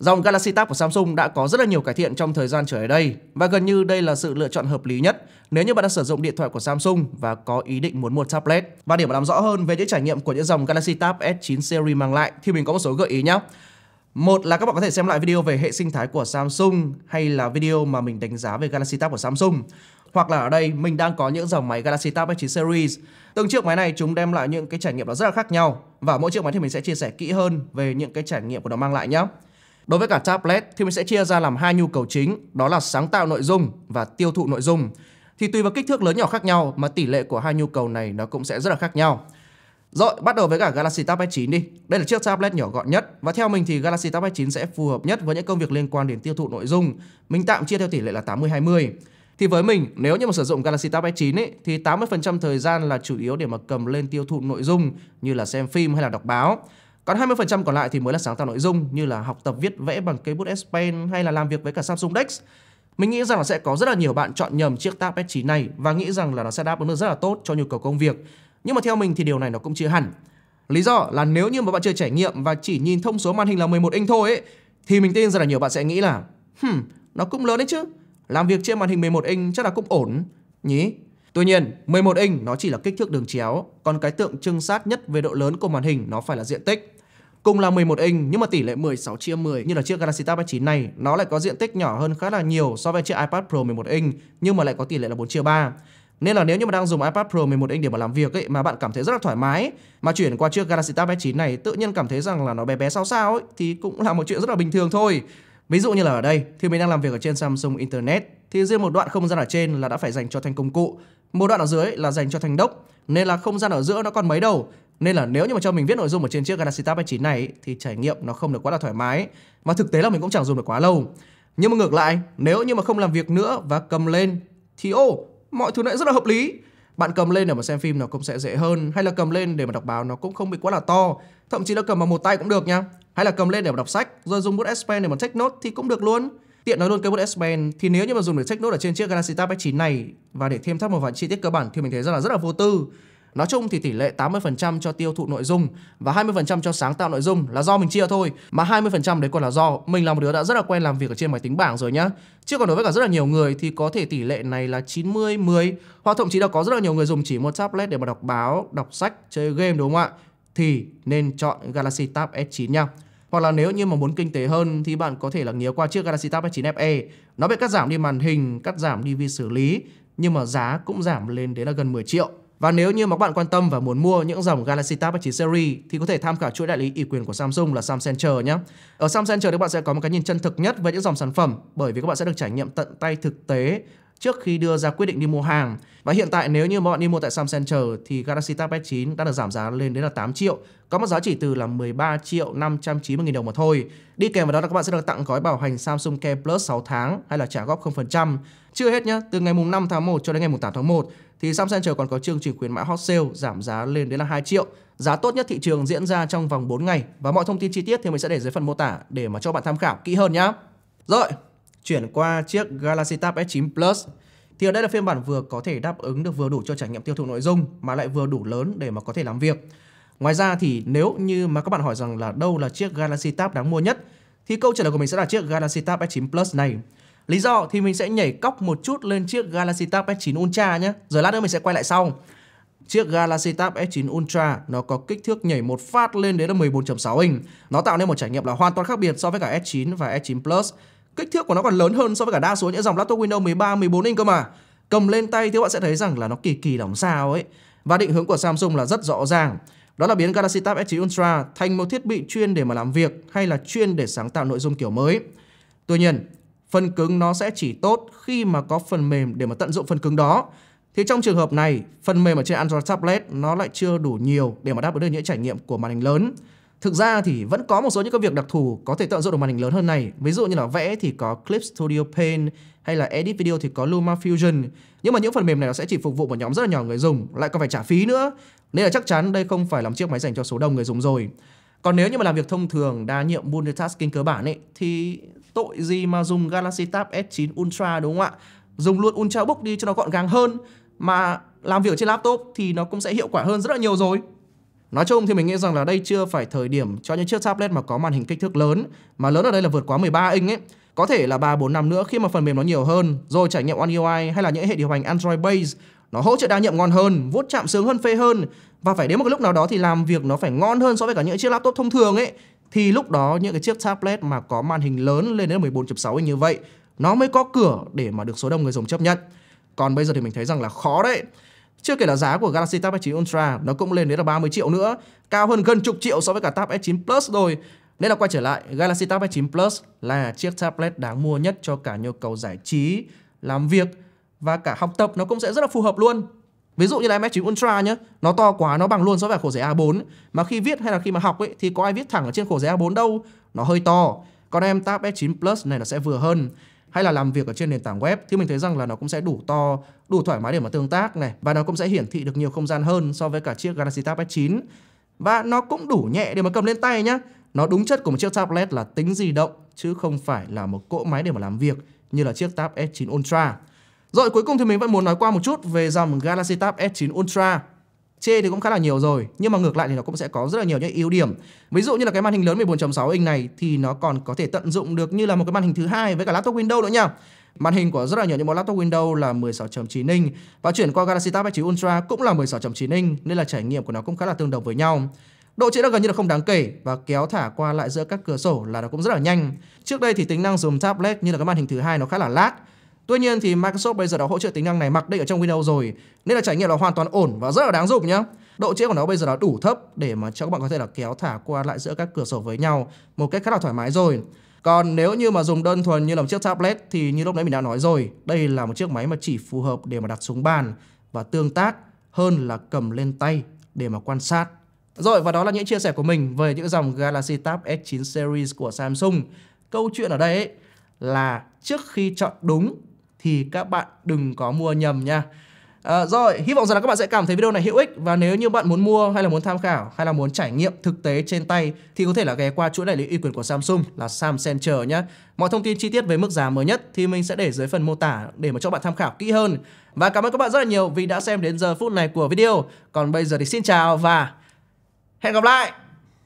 Dòng Galaxy Tab của Samsung đã có rất là nhiều cải thiện trong thời gian trở lại đây và gần như đây là sự lựa chọn hợp lý nhất nếu như bạn đã sử dụng điện thoại của Samsung và có ý định muốn mua tablet. Và để mà làm rõ hơn về những trải nghiệm của những dòng Galaxy Tab S9 series mang lại thì mình có một số gợi ý nhé. Một là các bạn có thể xem lại video về hệ sinh thái của Samsung hay là video mà mình đánh giá về Galaxy Tab của Samsung. Hoặc là ở đây mình đang có những dòng máy Galaxy Tab S9 series. Từng chiếc máy này chúng đem lại những cái trải nghiệm nó rất là khác nhau và mỗi chiếc máy thì mình sẽ chia sẻ kỹ hơn về những cái trải nghiệm của nó mang lại nhé. Đối với cả tablet thì mình sẽ chia ra làm hai nhu cầu chính, đó là sáng tạo nội dung và tiêu thụ nội dung. Thì tùy vào kích thước lớn nhỏ khác nhau mà tỷ lệ của hai nhu cầu này nó cũng sẽ rất là khác nhau. Rồi, bắt đầu với cả Galaxy Tab S9 đi. Đây là chiếc tablet nhỏ gọn nhất và theo mình thì Galaxy Tab S9 sẽ phù hợp nhất với những công việc liên quan đến tiêu thụ nội dung. Mình tạm chia theo tỷ lệ là 80 20. Thì với mình, nếu như mà sử dụng Galaxy Tab S9 ấy, thì 80% thời gian là chủ yếu để mà cầm lên tiêu thụ nội dung như là xem phim hay là đọc báo. Còn 20% còn lại thì mới là sáng tạo nội dung như là học tập viết vẽ bằng cây bút S Pen hay là làm việc với cả Samsung Dex. Mình nghĩ rằng là sẽ có rất là nhiều bạn chọn nhầm chiếc Tab S9 này và nghĩ rằng là nó sẽ đáp ứng được rất là tốt cho nhu cầu công việc. Nhưng mà theo mình thì điều này nó cũng chưa hẳn. Lý do là nếu như mà bạn chưa trải nghiệm và chỉ nhìn thông số màn hình là 11 inch thôi ấy, thì mình tin rằng là nhiều bạn sẽ nghĩ là hmm, nó cũng lớn đấy chứ. Làm việc trên màn hình 11 inch chắc là cũng ổn nhỉ? Tuy nhiên, 11 inch nó chỉ là kích thước đường chéo, còn cái tượng trưng sát nhất về độ lớn của màn hình nó phải là diện tích. Cùng là 11 inch nhưng mà tỷ lệ 16 chia 10 như là chiếc Galaxy Tab S9 này nó lại có diện tích nhỏ hơn khá là nhiều so với chiếc iPad Pro 11 inch nhưng mà lại có tỷ lệ là 4 chia 3. Nên là nếu như mà đang dùng iPad Pro 11 inch để mà làm việc ấy mà bạn cảm thấy rất là thoải mái mà chuyển qua chiếc Galaxy Tab S9 này tự nhiên cảm thấy rằng là nó bé bé sao sao ấy thì cũng là một chuyện rất là bình thường thôi. Ví dụ như là ở đây thì mình đang làm việc ở trên Samsung Internet thì riêng một đoạn không gian ở trên là đã phải dành cho thanh công cụ, một đoạn ở dưới là dành cho thanh đốc nên là không gian ở giữa nó còn mấy đầu nên là nếu như mà cho mình viết nội dung ở trên chiếc Galaxy Tab S9 này thì trải nghiệm nó không được quá là thoải mái và thực tế là mình cũng chẳng dùng được quá lâu. Nhưng mà ngược lại, nếu như mà không làm việc nữa và cầm lên thì ô, oh, mọi thứ lại rất là hợp lý. Bạn cầm lên để mà xem phim nó cũng sẽ dễ hơn hay là cầm lên để mà đọc báo nó cũng không bị quá là to, thậm chí là cầm bằng một tay cũng được nha. Hay là cầm lên để mà đọc sách, rồi dùng bút S Pen để mà take note thì cũng được luôn. Tiện nói luôn cái bút S Pen thì nếu như mà dùng để check nốt ở trên chiếc Galaxy Tab S9 này và để thêm thắt một vài chi tiết cơ bản thì mình thấy rất là rất là vô tư. Nói chung thì tỷ lệ 80% cho tiêu thụ nội dung và 20% cho sáng tạo nội dung là do mình chia thôi. Mà 20% đấy còn là do mình là một đứa đã rất là quen làm việc ở trên máy tính bảng rồi nhá. Chứ còn đối với cả rất là nhiều người thì có thể tỷ lệ này là 90 10 hoặc thậm chí là có rất là nhiều người dùng chỉ một tablet để mà đọc báo, đọc sách, chơi game đúng không ạ? Thì nên chọn Galaxy Tab S9 nha. Hoặc là nếu như mà muốn kinh tế hơn thì bạn có thể là nghía qua chiếc Galaxy Tab S9 FE. Nó bị cắt giảm đi màn hình, cắt giảm đi vi xử lý nhưng mà giá cũng giảm lên đến là gần 10 triệu. Và nếu như mà các bạn quan tâm và muốn mua những dòng Galaxy Tab 9 series thì có thể tham khảo chuỗi đại lý ủy quyền của Samsung là Sam Center nhé. Ở Sam Center thì các bạn sẽ có một cái nhìn chân thực nhất về những dòng sản phẩm bởi vì các bạn sẽ được trải nghiệm tận tay thực tế trước khi đưa ra quyết định đi mua hàng. Và hiện tại nếu như mà bạn đi mua tại Sam Center thì Galaxy Tab S9 đã được giảm giá lên đến là 8 triệu, có một giá chỉ từ là 13 triệu 590 nghìn đồng mà thôi. Đi kèm với đó là các bạn sẽ được tặng gói bảo hành Samsung Care Plus 6 tháng hay là trả góp 0%. Chưa hết nhé từ ngày mùng 5 tháng 1 cho đến ngày mùng 8 tháng 1 thì Sam Center còn có chương trình khuyến mãi hot sale giảm giá lên đến là 2 triệu. Giá tốt nhất thị trường diễn ra trong vòng 4 ngày và mọi thông tin chi tiết thì mình sẽ để dưới phần mô tả để mà cho bạn tham khảo kỹ hơn nhá. Rồi, chuyển qua chiếc Galaxy Tab S9 Plus. Thì ở đây là phiên bản vừa có thể đáp ứng được vừa đủ cho trải nghiệm tiêu thụ nội dung mà lại vừa đủ lớn để mà có thể làm việc. Ngoài ra thì nếu như mà các bạn hỏi rằng là đâu là chiếc Galaxy Tab đáng mua nhất thì câu trả lời của mình sẽ là chiếc Galaxy Tab S9 Plus này. Lý do thì mình sẽ nhảy cóc một chút lên chiếc Galaxy Tab S9 Ultra nhé. Rồi lát nữa mình sẽ quay lại sau. Chiếc Galaxy Tab S9 Ultra nó có kích thước nhảy một phát lên đến là 14.6 inch. Nó tạo nên một trải nghiệm là hoàn toàn khác biệt so với cả S9 và S9 Plus. Kích thước của nó còn lớn hơn so với cả đa số những dòng laptop Windows 13, 14 inch cơ mà. Cầm lên tay thì các bạn sẽ thấy rằng là nó kỳ kỳ lỏng sao ấy. Và định hướng của Samsung là rất rõ ràng. Đó là biến Galaxy Tab S9 Ultra thành một thiết bị chuyên để mà làm việc hay là chuyên để sáng tạo nội dung kiểu mới. Tuy nhiên, phần cứng nó sẽ chỉ tốt khi mà có phần mềm để mà tận dụng phần cứng đó. Thì trong trường hợp này, phần mềm ở trên Android Tablet nó lại chưa đủ nhiều để mà đáp ứng được những trải nghiệm của màn hình lớn. Thực ra thì vẫn có một số những công việc đặc thù có thể tận dụng được màn hình lớn hơn này. Ví dụ như là vẽ thì có Clip Studio Paint hay là edit video thì có Luma Fusion. Nhưng mà những phần mềm này nó sẽ chỉ phục vụ một nhóm rất là nhỏ người dùng, lại còn phải trả phí nữa. Nên là chắc chắn đây không phải là một chiếc máy dành cho số đông người dùng rồi. Còn nếu như mà làm việc thông thường, đa nhiệm multitasking cơ bản ấy thì Tội gì mà dùng Galaxy Tab S9 Ultra đúng không ạ? Dùng luôn Ultra Book đi cho nó gọn gàng hơn mà làm việc trên laptop thì nó cũng sẽ hiệu quả hơn rất là nhiều rồi. Nói chung thì mình nghĩ rằng là đây chưa phải thời điểm cho những chiếc tablet mà có màn hình kích thước lớn mà lớn ở đây là vượt quá 13 inch ấy. Có thể là 3 4 năm nữa khi mà phần mềm nó nhiều hơn, rồi trải nghiệm One UI hay là những hệ điều hành Android base nó hỗ trợ đa nhiệm ngon hơn, vuốt chạm sướng hơn, phê hơn và phải đến một cái lúc nào đó thì làm việc nó phải ngon hơn so với cả những chiếc laptop thông thường ấy thì lúc đó những cái chiếc tablet mà có màn hình lớn lên đến 14.6 inch như vậy nó mới có cửa để mà được số đông người dùng chấp nhận. Còn bây giờ thì mình thấy rằng là khó đấy. Chưa kể là giá của Galaxy Tab S9 Ultra nó cũng lên đến là 30 triệu nữa, cao hơn gần chục triệu so với cả Tab S9 Plus rồi. Nên là quay trở lại, Galaxy Tab S9 Plus là chiếc tablet đáng mua nhất cho cả nhu cầu giải trí, làm việc và cả học tập nó cũng sẽ rất là phù hợp luôn. Ví dụ như là MS9 Ultra nhá, nó to quá nó bằng luôn so với khổ giấy A4. Mà khi viết hay là khi mà học ấy thì có ai viết thẳng ở trên khổ giấy A4 đâu, nó hơi to. Còn em Tab S9 Plus này nó sẽ vừa hơn hay là làm việc ở trên nền tảng web thì mình thấy rằng là nó cũng sẽ đủ to, đủ thoải mái để mà tương tác này và nó cũng sẽ hiển thị được nhiều không gian hơn so với cả chiếc Galaxy Tab S9. Và nó cũng đủ nhẹ để mà cầm lên tay nhá. Nó đúng chất của một chiếc tablet là tính di động chứ không phải là một cỗ máy để mà làm việc như là chiếc Tab S9 Ultra. Rồi cuối cùng thì mình vẫn muốn nói qua một chút về dòng Galaxy Tab S9 Ultra chê thì cũng khá là nhiều rồi nhưng mà ngược lại thì nó cũng sẽ có rất là nhiều những ưu điểm ví dụ như là cái màn hình lớn 14.6 inch này thì nó còn có thể tận dụng được như là một cái màn hình thứ hai với cả laptop Windows nữa nha màn hình của rất là nhiều những món laptop Windows là 16.9 inch và chuyển qua Galaxy Tab S9 Ultra cũng là 16.9 inch nên là trải nghiệm của nó cũng khá là tương đồng với nhau Độ trễ đã gần như là không đáng kể và kéo thả qua lại giữa các cửa sổ là nó cũng rất là nhanh. Trước đây thì tính năng dùng tablet như là cái màn hình thứ hai nó khá là lag, Tuy nhiên thì Microsoft bây giờ đã hỗ trợ tính năng này mặc định ở trong Windows rồi nên là trải nghiệm là hoàn toàn ổn và rất là đáng dùng nhé Độ trễ của nó bây giờ là đủ thấp để mà cho các bạn có thể là kéo thả qua lại giữa các cửa sổ với nhau một cách khá là thoải mái rồi. Còn nếu như mà dùng đơn thuần như là một chiếc tablet thì như lúc nãy mình đã nói rồi, đây là một chiếc máy mà chỉ phù hợp để mà đặt xuống bàn và tương tác hơn là cầm lên tay để mà quan sát. Rồi và đó là những chia sẻ của mình về những dòng Galaxy Tab S9 series của Samsung. Câu chuyện ở đây ấy là trước khi chọn đúng thì các bạn đừng có mua nhầm nha. À, rồi, hy vọng rằng là các bạn sẽ cảm thấy video này hữu ích và nếu như bạn muốn mua hay là muốn tham khảo hay là muốn trải nghiệm thực tế trên tay thì có thể là ghé qua chuỗi đại lý uy quyền của Samsung là Sam Center nhé. Mọi thông tin chi tiết về mức giá mới nhất thì mình sẽ để dưới phần mô tả để mà cho bạn tham khảo kỹ hơn. Và cảm ơn các bạn rất là nhiều vì đã xem đến giờ phút này của video. Còn bây giờ thì xin chào và hẹn gặp lại.